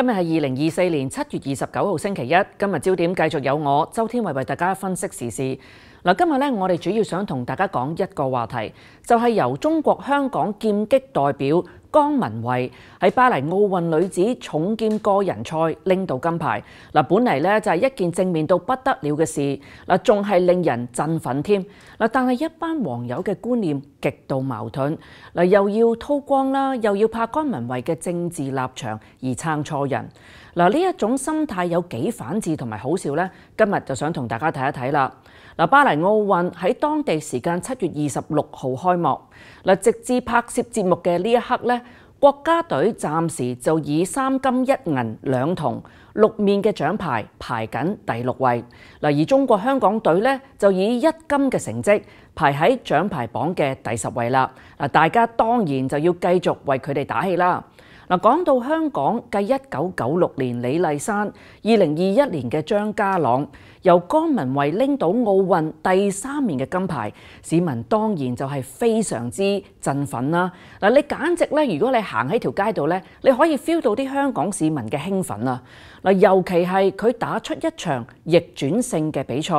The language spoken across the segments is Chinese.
今日系二零二四年七月二十九号星期一。今日焦点继续有我周天伟为大家分析时事。嗱，今日咧，我哋主要想同大家讲一个话题，就系由中国香港剑击代表。江文慧喺巴黎奥运女子重剑个人赛拎到金牌嗱，本嚟咧就系一件正面到不得了嘅事嗱，仲系令人振奋添嗱。但系一班网友嘅观念极度矛盾嗱，又要韬光啦，又要怕江文慧嘅政治立场而撑错人嗱。呢一种心态有几反智同埋好笑呢？今日就想同大家睇一睇啦。嗱，巴黎奧運喺當地時間七月二十六號開幕。嗱，直至拍攝節目嘅呢一刻咧，國家隊暫時就以三金一銀兩銅六面嘅獎牌排緊第六位。嗱，而中國香港隊咧就以一金嘅成績排喺獎牌榜嘅第十位啦。嗱，大家當然就要繼續為佢哋打氣啦。嗱，講到香港，繼一九九六年李麗珊，二零二一年嘅張家朗由江文蔚拎到奧運第三年嘅金牌，市民當然就係非常之振奮啦。嗱，你簡直咧，如果你行喺條街度咧，你可以 feel 到啲香港市民嘅興奮啊！嗱，尤其係佢打出一場逆轉性嘅比賽，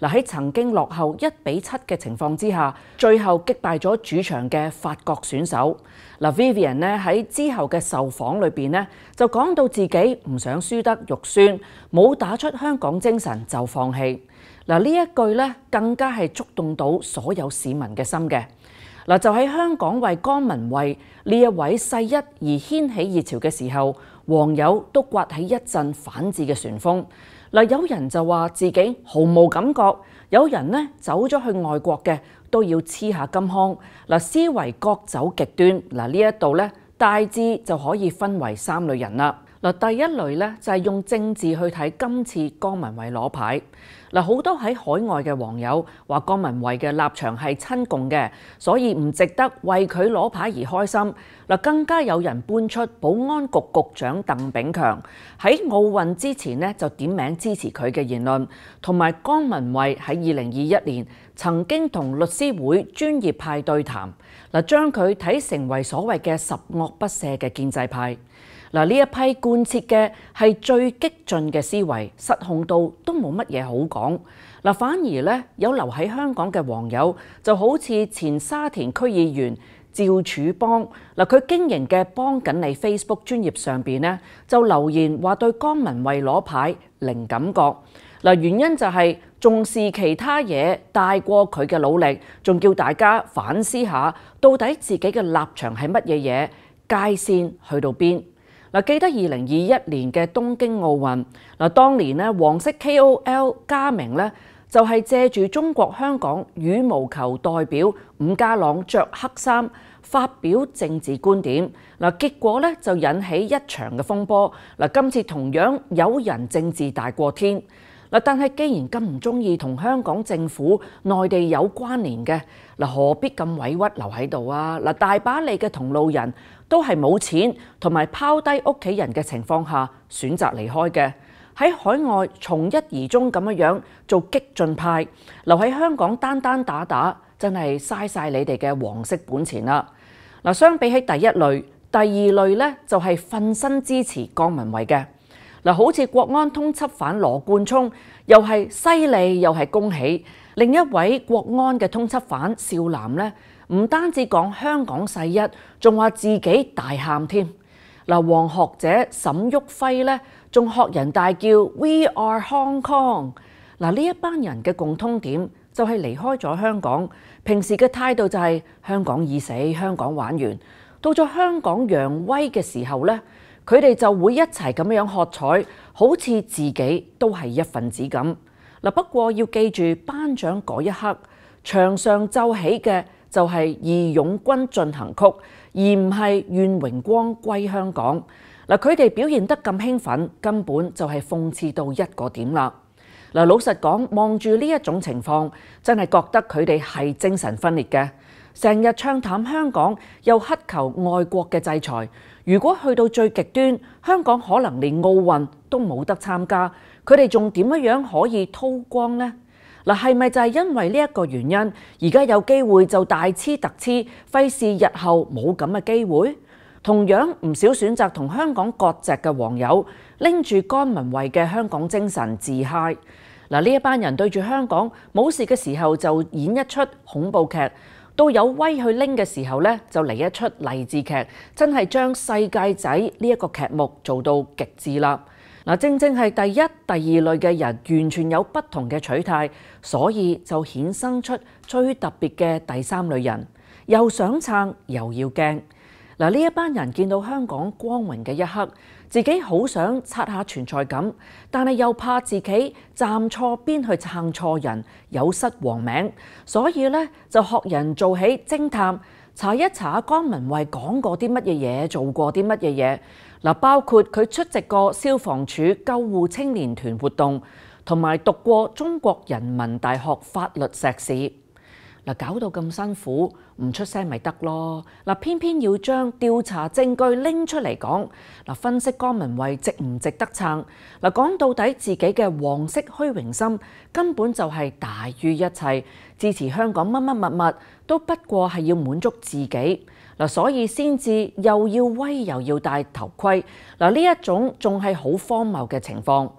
嗱喺曾經落後一比七嘅情況之下，最後擊敗咗主場嘅法國選手。嗱，Vivian 咧喺之後嘅受访里边咧，就讲到自己唔想输得肉酸，冇打出香港精神就放弃。嗱，呢一句咧，更加系触动到所有市民嘅心嘅。嗱，就喺香港为江民为呢一位世一而掀起热潮嘅时候，黃友都刮起一阵反智嘅旋风。嗱，有人就话自己毫无感觉，有人咧走咗去外国嘅都要黐下金腔。嗱，思维各走极端。嗱，呢一度咧。大致就可以分为三类人啦。嗱，第一類咧就係用政治去睇今次江文蔚攞牌。嗱，好多喺海外嘅網友話江文蔚嘅立場係親共嘅，所以唔值得為佢攞牌而開心。嗱，更加有人搬出保安局局長鄧炳強喺奧運之前咧就點名支持佢嘅言論，同埋江文蔚喺二零二一年曾經同律師會專業派對談，嗱，將佢睇成為所謂嘅十惡不赦嘅建制派。嗱，呢一批貫徹嘅係最激進嘅思維，失控到都冇乜嘢好講。嗱，反而咧有留喺香港嘅網友就好似前沙田區議員趙柱邦嗱，佢經營嘅幫緊你 Facebook 專業上邊咧就留言話對江文蔚攞牌零感覺嗱，原因就係重視其他嘢大過佢嘅努力，仲叫大家反思下到底自己嘅立場係乜嘢嘢，界線去到邊。嗱，記得二零二一年嘅東京奧運，嗱，當年咧黃色 KOL 加名咧就係借住中國香港羽毛球代表伍家朗着黑衫發表政治觀點，嗱，結果咧就引起一場嘅風波，嗱，今次同樣有人政治大過天。嗱，但係既然咁唔中意同香港政府、內地有關聯嘅，嗱，何必咁委屈留喺度啊？嗱，大把你嘅同路人，都係冇錢同埋拋低屋企人嘅情況下，選擇離開嘅。喺海外從一而終咁樣樣做激進派，留喺香港單單打打，真係嘥晒你哋嘅黃色本錢啦。嗱，相比起第一類，第二類咧就係奮身支持江文偉嘅。嗱，好似國安通緝犯羅冠聰，又係犀利又係恭喜；另一位國安嘅通緝犯少男咧，唔單止講香港世一，仲話自己大喊添。嗱，王學者沈旭輝咧，仲學人大叫 We are Hong Kong。嗱，呢一班人嘅共通點就係離開咗香港，平時嘅態度就係香港已死，香港玩完。到咗香港揚威嘅時候咧。佢哋就會一齊咁樣喝彩，好似自己都係一份子咁嗱。不過要記住，頒獎嗰一刻，場上奏起嘅就係《義勇軍進行曲》，而唔係《願榮光歸香港》嗱。佢哋表現得咁興奮，根本就係諷刺到一個點啦嗱。老實講，望住呢一種情況，真係覺得佢哋係精神分裂嘅。成日唱淡香港，又乞求外國嘅制裁。如果去到最極端，香港可能連奧運都冇得參加。佢哋仲點樣可以掏光呢？嗱，係咪就係因為呢一個原因，而家有機會就大黐特黐，費事日後冇咁嘅機會？同樣唔少選擇同香港割席嘅網友拎住甘文衞嘅香港精神自嗨。嗱，呢一班人對住香港冇事嘅時候就演一出恐怖劇。到有威去拎嘅時候呢，就嚟一出勵志劇，真係將世界仔呢一個劇目做到極致啦！嗱，正正係第一、第二類嘅人，完全有不同嘅取態，所以就衍生出最特別嘅第三類人，又想撐又要驚。嗱，呢一班人見到香港光榮嘅一刻，自己好想刷下存在感，但係又怕自己站錯邊去撐錯人，有失王名，所以咧就學人做起偵探，查一查江文蔚講過啲乜嘢嘢，做過啲乜嘢嘢。嗱，包括佢出席過消防處救護青年團活動，同埋讀過中國人民大學法律碩士。嗱，搞到咁辛苦，唔出聲咪得咯。嗱，偏偏要將調查證據拎出嚟講，嗱，分析江文慧值唔值得撐。嗱，講到底自己嘅黃色虛榮心根本就係大於一切，支持香港乜乜物物都不過係要滿足自己。嗱，所以先至又要威又要戴頭盔。嗱，呢一種仲係好荒謬嘅情況。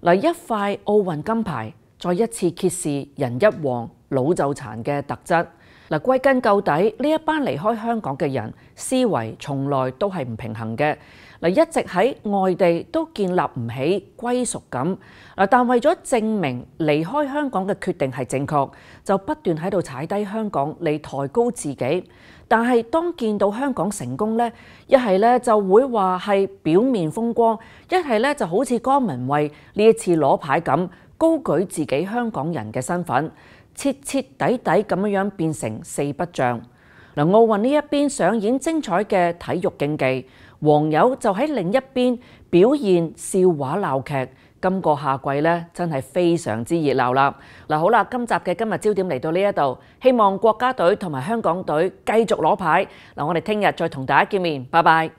嗱，一塊奧運金牌再一次揭示人一黃。老就殘嘅特質嗱，歸根究底呢一班離開香港嘅人思維從來都係唔平衡嘅嗱，一直喺外地都建立唔起歸屬感嗱，但為咗證明離開香港嘅決定係正確，就不斷喺度踩低香港嚟抬高自己。但係當見到香港成功呢，一係咧就會話係表面風光，一係咧就好似江文蔚呢一次攞牌咁，高舉自己香港人嘅身份。彻彻底底咁样變变成四不像。嗱，奥运呢一边上演精彩嘅体育竞技，黃友就喺另一边表现笑话闹剧。今个夏季咧，真系非常之热闹啦。嗱，好啦，今集嘅今日焦点嚟到呢一度，希望国家队同埋香港队继续攞牌。嗱，我哋听日再同大家见面，拜拜。